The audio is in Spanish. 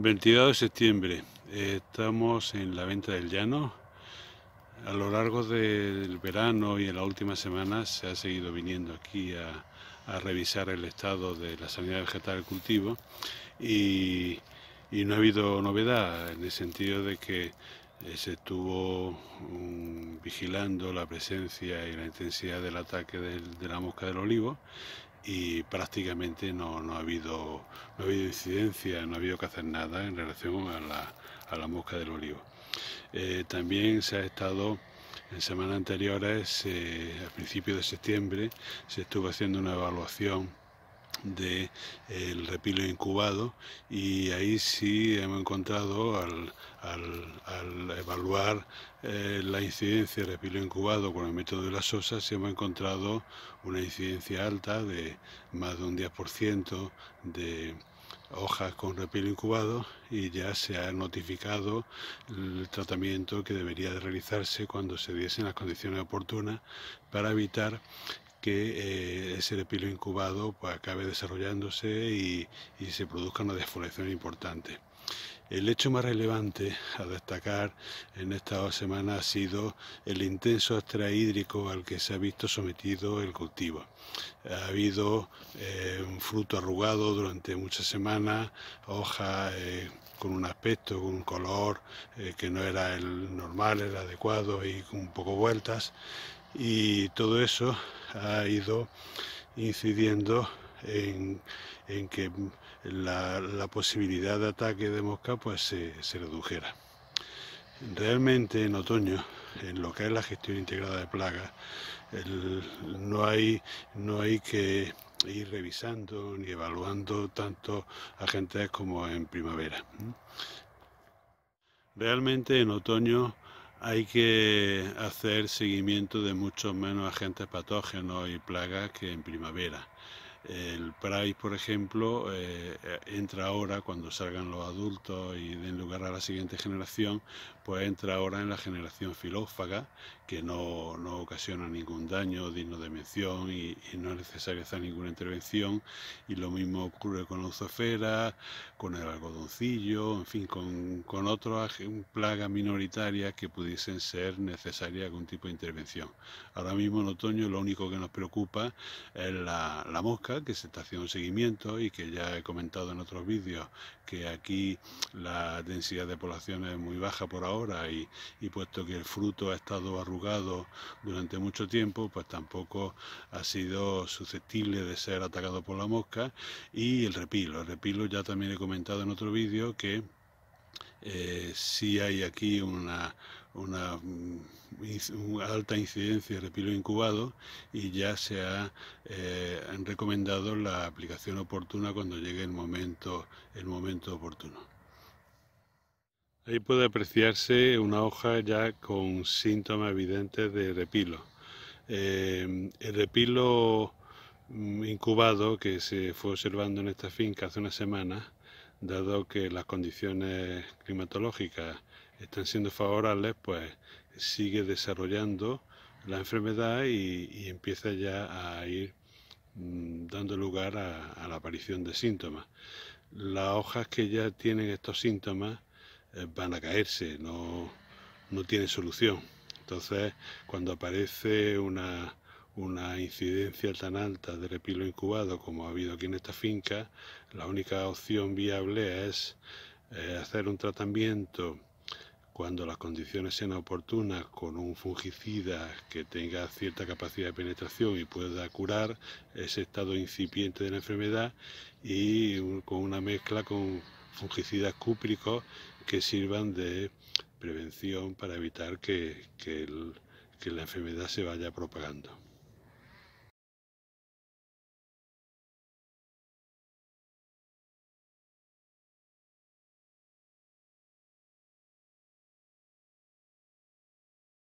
22 de septiembre, eh, estamos en la venta del llano. A lo largo del verano y en las últimas semanas se ha seguido viniendo aquí a, revisar el estado de la sanidad vegetal del cultivo y, no ha habido novedad en el sentido de que eh, se estuvo mm, vigilando la presencia y la intensidad del ataque de la mosca del olivo y prácticamente no, no, ha habido, no ha habido incidencia, no ha habido que hacer nada en relación a la, a la mosca del olivo. Eh, también se ha estado en semanas anteriores, eh, a principios de septiembre, se estuvo haciendo una evaluación del el repilo incubado y ahí sí hemos encontrado al, evaluar eh, la incidencia de repilo incubado con el método de las SOSA hemos encontrado una incidencia alta de más de un 10% de hojas con repilo incubado y ya se ha notificado el tratamiento que debería de realizarse cuando se diesen las condiciones oportunas para evitar que eh, ese repilo incubado pues, acabe desarrollándose y, se produzca una desfoliación importante. El hecho más relevante a destacar en esta dos semanas ha sido el intenso estrés hídrico al que se ha visto sometido el cultivo. Ha habido eh, un fruto arrugado durante muchas semanas, hojas eh, con un aspecto, con un color que no era el normal, el adecuado y con un poco vueltas y todo eso ha ido incidiendo en, que la, posibilidad de ataque de mosca pues se, redujera. Realmente en otoño, en lo que es la gestión integrada de plagas, no, hay, no hay que ir revisando ni evaluando tanto agentes como en primavera. Realmente en otoño hay que hacer seguimiento de muchos menos agentes patógenos y plagas que en primavera. El PRI, por ejemplo, eh, eh, entra ahora, cuando salgan los adultos y den lugar a la siguiente generación, pues entra ahora en la generación filófaga, que no, no ocasiona ningún daño digno de mención y, no es necesaria hacer ninguna intervención. Y lo mismo ocurre con la uzofera, con el algodoncillo, en fin, con, con otras plagas minoritarias que pudiesen ser necesarias algún tipo de intervención. Ahora mismo en otoño lo único que nos preocupa es la mosca que se está haciendo un seguimiento y que ya he comentado en otros vídeos que aquí la densidad de población es muy baja por ahora y, y puesto que el fruto ha estado arrugado durante mucho tiempo, pues tampoco ha sido susceptible de ser atacado por la mosca y el repilo. El repilo ya también he comentado en otro vídeo que eh, sí hay aquí una, mm, alta incidencia de repilo incubado y ya se ha eh, recomendado la aplicación oportuna cuando llegue el momento, oportuno. Ahí puede apreciarse una hoja ya con síntomas evidentes de repilo. Eh, el repilo mm, incubado que se fue observando en esta finca hace una semana dado que las condiciones climatológicas están siendo favorables, pues sigue desarrollando la enfermedad y, empieza ya a ir mm, dando lugar a, la aparición de síntomas. Las hojas que ya tienen estos síntomas eh, van a caerse, no, no tienen solución. Entonces, cuando aparece una una incidencia tan alta de repilo incubado como ha habido aquí en esta finca, la única opción viable es eh, hacer un tratamiento cuando las condiciones sean oportunas con un fungicida que tenga cierta capacidad de penetración y pueda curar ese estado incipiente de la enfermedad y con una mezcla con fungicidas cúpricos que sirvan de prevención para evitar que la enfermedad se vaya propagando.